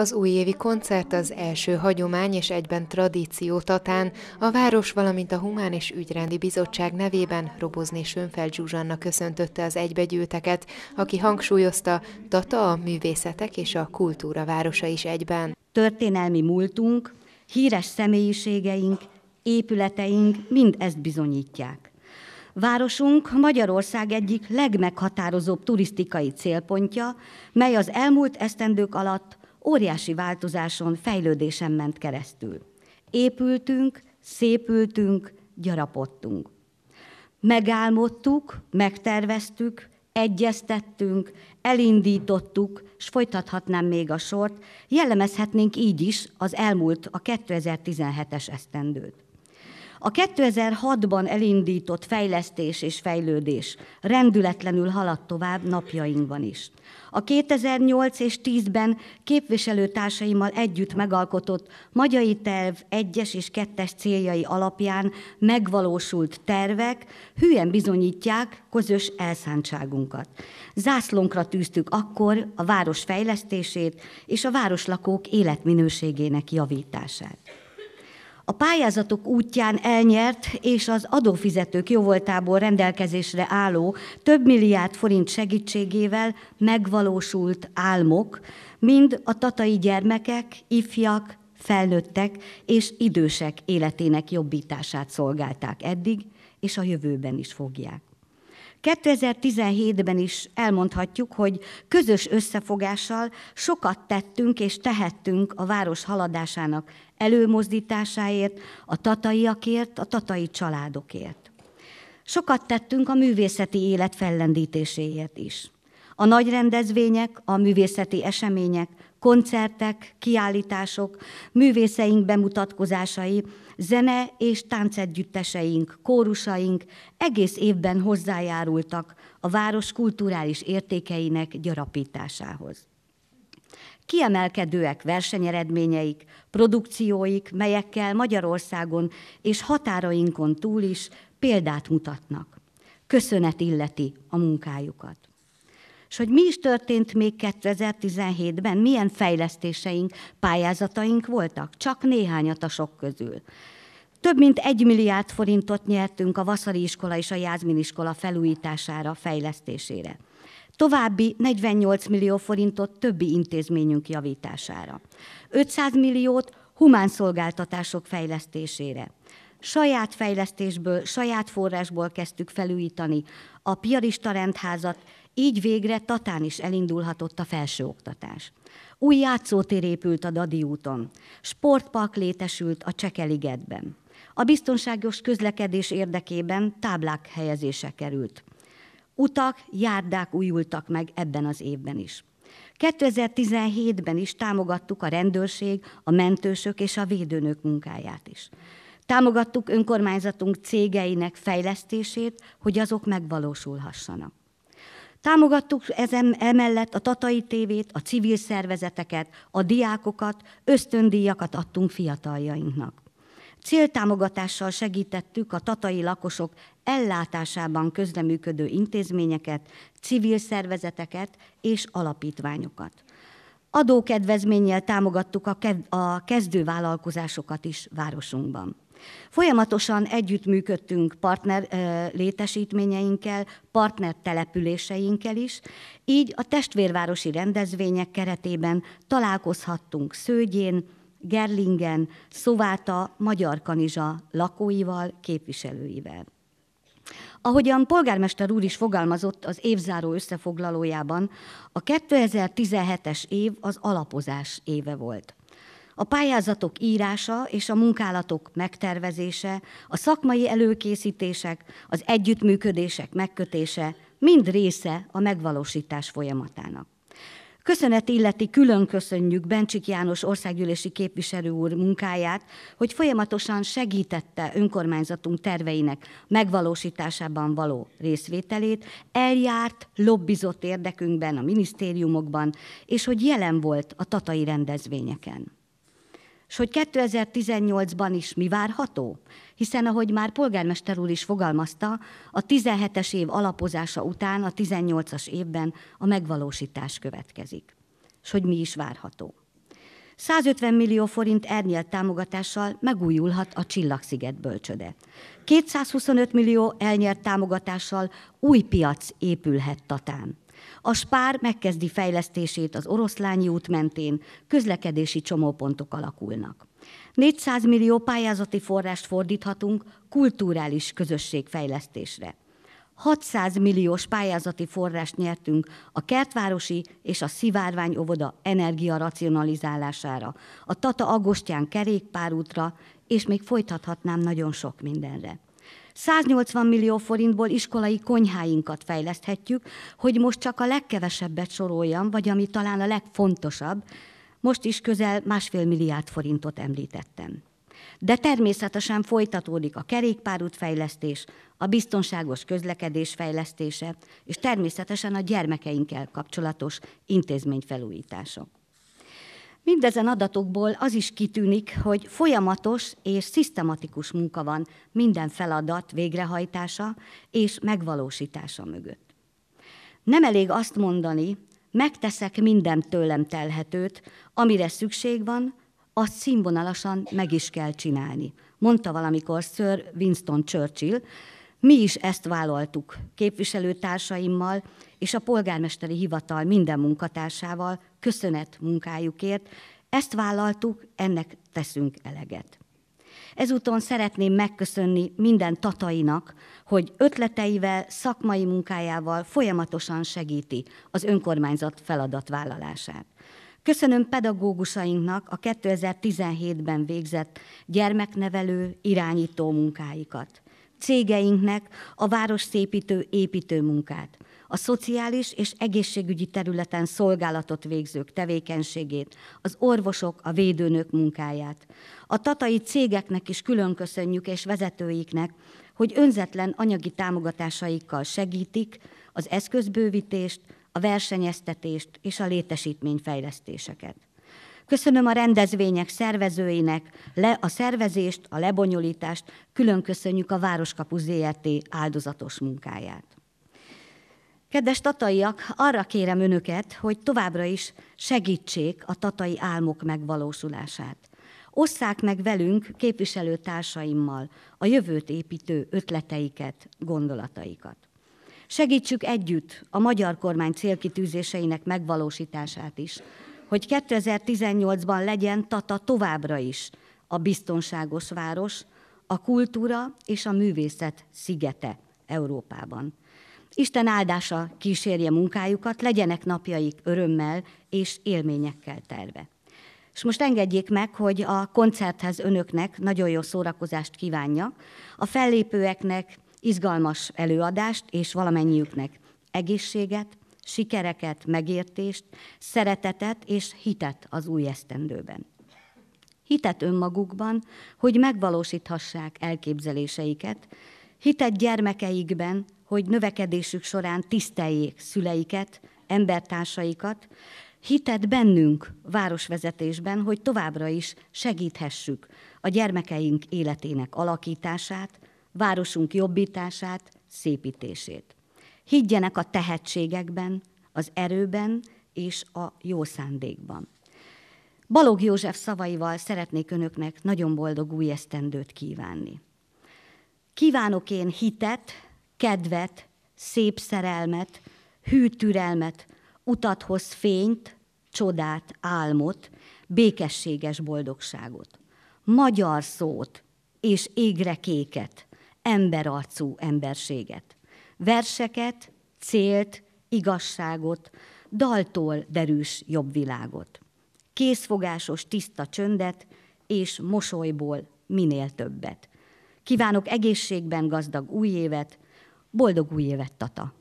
Az újévi koncert az első hagyomány és egyben tradíció tatán a város, valamint a Humán és Ügyrendi Bizottság nevében Robozni Sönfeld Zsuzsanna köszöntötte az egybegyűlteket, aki hangsúlyozta, Tata a művészetek és a kultúra városa is egyben. Történelmi múltunk, híres személyiségeink, épületeink mind ezt bizonyítják. Városunk Magyarország egyik legmeghatározóbb turisztikai célpontja, mely az elmúlt esztendők alatt óriási változáson, fejlődésen ment keresztül. Épültünk, szépültünk, gyarapodtunk. Megálmodtuk, megterveztük, egyeztettünk, elindítottuk, és folytathatnám még a sort, jellemezhetnénk így is az elmúlt, a 2017-es esztendőt. A 2006-ban elindított fejlesztés és fejlődés rendületlenül haladt tovább napjainkban is. A 2008 és 10-ben képviselőtársaimmal együtt megalkotott Magyai Terv 1-es és 2-es céljai alapján megvalósult tervek hülyen bizonyítják közös elszántságunkat. Zászlónkra tűztük akkor a város fejlesztését és a városlakók életminőségének javítását. A pályázatok útján elnyert és az adófizetők jóvoltából rendelkezésre álló több milliárd forint segítségével megvalósult álmok, mind a tatai gyermekek, ifjak, felnőttek és idősek életének jobbítását szolgálták eddig, és a jövőben is fogják. 2017-ben is elmondhatjuk, hogy közös összefogással sokat tettünk és tehettünk a város haladásának előmozdításáért, a tataiakért, a tatai családokért. Sokat tettünk a művészeti élet fellendítéséért is. A nagy rendezvények, a művészeti események, koncertek, kiállítások, művészeink bemutatkozásai, zene és táncegyütteseink, kórusaink egész évben hozzájárultak a város kulturális értékeinek gyarapításához. Kiemelkedőek versenyeredményeik, produkcióik, melyekkel Magyarországon és határainkon túl is példát mutatnak. Köszönet illeti a munkájukat. És hogy mi is történt még 2017-ben, milyen fejlesztéseink, pályázataink voltak, csak néhányat a sok közül. Több mint egy milliárd forintot nyertünk a Vaszari iskola és a Jázmin iskola felújítására, fejlesztésére. További 48 millió forintot többi intézményünk javítására. 500 milliót humán szolgáltatások fejlesztésére. Saját fejlesztésből, saját forrásból kezdtük felújítani a piarista rendházat, így végre Tatán is elindulhatott a felsőoktatás. Új játszótér épült a Dadi úton, sportpark létesült a Csekeligetben. A biztonságos közlekedés érdekében táblák helyezése került. Utak, járdák újultak meg ebben az évben is. 2017-ben is támogattuk a rendőrség, a mentősök és a védőnök munkáját is. Támogattuk önkormányzatunk cégeinek fejlesztését, hogy azok megvalósulhassanak. Támogattuk ezen emellett a Tatai tévét, a civil szervezeteket, a diákokat, ösztöndíjakat adtunk fiataljainknak. Céltámogatással segítettük a tatai lakosok ellátásában közreműködő intézményeket, civil szervezeteket és alapítványokat. Adókedvezménnyel támogattuk a kezdővállalkozásokat is városunkban. Folyamatosan együttműködtünk partner létesítményeinkkel, partner településeinkkel is, így a testvérvárosi rendezvények keretében találkozhattunk Szőgyén, Gerlingen, Szováta, Magyar Kanizsa lakóival, képviselőivel. Ahogyan polgármester úr is fogalmazott az évzáró összefoglalójában, a 2017-es év az alapozás éve volt. A pályázatok írása és a munkálatok megtervezése, a szakmai előkészítések, az együttműködések megkötése mind része a megvalósítás folyamatának. Köszönet illeti külön köszönjük Bencsik János országgyűlési képviselő úr munkáját, hogy folyamatosan segítette önkormányzatunk terveinek megvalósításában való részvételét, eljárt, lobbizott érdekünkben a minisztériumokban, és hogy jelen volt a tatai rendezvényeken és hogy 2018-ban is mi várható? Hiszen, ahogy már polgármester úr is fogalmazta, a 17-es év alapozása után a 18-as évben a megvalósítás következik. És hogy mi is várható? 150 millió forint ernyelt támogatással megújulhat a Csillagsziget bölcsöde. 225 millió elnyert támogatással új piac épülhet Tatán. A spár megkezdi fejlesztését az oroszlányi út mentén, közlekedési csomópontok alakulnak. 400 millió pályázati forrást fordíthatunk kulturális közösségfejlesztésre. 600 milliós pályázati forrást nyertünk a kertvárosi és a szivárvány óvoda energia racionalizálására, a Tata Agostyán kerékpárútra, és még folytathatnám nagyon sok mindenre. 180 millió forintból iskolai konyháinkat fejleszthetjük, hogy most csak a legkevesebbet soroljam, vagy ami talán a legfontosabb, most is közel másfél milliárd forintot említettem. De természetesen folytatódik a kerékpárút fejlesztés, a biztonságos közlekedés fejlesztése, és természetesen a gyermekeinkkel kapcsolatos intézményfelújítások. Mindezen adatokból az is kitűnik, hogy folyamatos és szisztematikus munka van minden feladat végrehajtása és megvalósítása mögött. Nem elég azt mondani, megteszek minden tőlem telhetőt, amire szükség van, azt színvonalasan meg is kell csinálni. Mondta valamikor Sir Winston Churchill, mi is ezt vállaltuk képviselőtársaimmal, és a polgármesteri hivatal minden munkatársával köszönet munkájukért. Ezt vállaltuk, ennek teszünk eleget. Ezúton szeretném megköszönni minden tatainak, hogy ötleteivel, szakmai munkájával folyamatosan segíti az önkormányzat feladatvállalását. Köszönöm pedagógusainknak a 2017-ben végzett gyermeknevelő, irányító munkáikat. Cégeinknek a város szépítő építő munkát a szociális és egészségügyi területen szolgálatot végzők tevékenységét, az orvosok, a védőnök munkáját. A tatai cégeknek is külön köszönjük és vezetőiknek, hogy önzetlen anyagi támogatásaikkal segítik az eszközbővítést, a versenyeztetést és a létesítményfejlesztéseket. Köszönöm a rendezvények szervezőinek, le a szervezést, a lebonyolítást, külön köszönjük a Városkapu ZRT áldozatos munkáját. Kedves tataiak, arra kérem önöket, hogy továbbra is segítsék a tatai álmok megvalósulását. Osszák meg velünk, képviselőtársaimmal, a jövőt építő ötleteiket, gondolataikat. Segítsük együtt a magyar kormány célkitűzéseinek megvalósítását is, hogy 2018-ban legyen Tata továbbra is a biztonságos város, a kultúra és a művészet szigete Európában. Isten áldása kísérje munkájukat, legyenek napjaik örömmel és élményekkel terve. És most engedjék meg, hogy a koncerthez önöknek nagyon jó szórakozást kívánja, a fellépőeknek izgalmas előadást és valamennyiüknek egészséget, sikereket, megértést, szeretetet és hitet az új esztendőben. Hitet önmagukban, hogy megvalósíthassák elképzeléseiket, hitet gyermekeikben, hogy növekedésük során tiszteljék szüleiket, embertársaikat, hitet bennünk városvezetésben, hogy továbbra is segíthessük a gyermekeink életének alakítását, városunk jobbítását, szépítését. Higgyenek a tehetségekben, az erőben és a jó szándékban. Balog József szavaival szeretnék önöknek nagyon boldog új esztendőt kívánni. Kívánok én hitet, kedvet, szép szerelmet, hű türelmet, utat hoz fényt, csodát, álmot, békességes boldogságot, magyar szót és égre kéket, emberarcú emberséget, verseket, célt, igazságot, daltól derűs jobb világot, készfogásos tiszta csöndet és mosolyból minél többet. Kívánok egészségben gazdag új évet, Boldog új évet, Tata!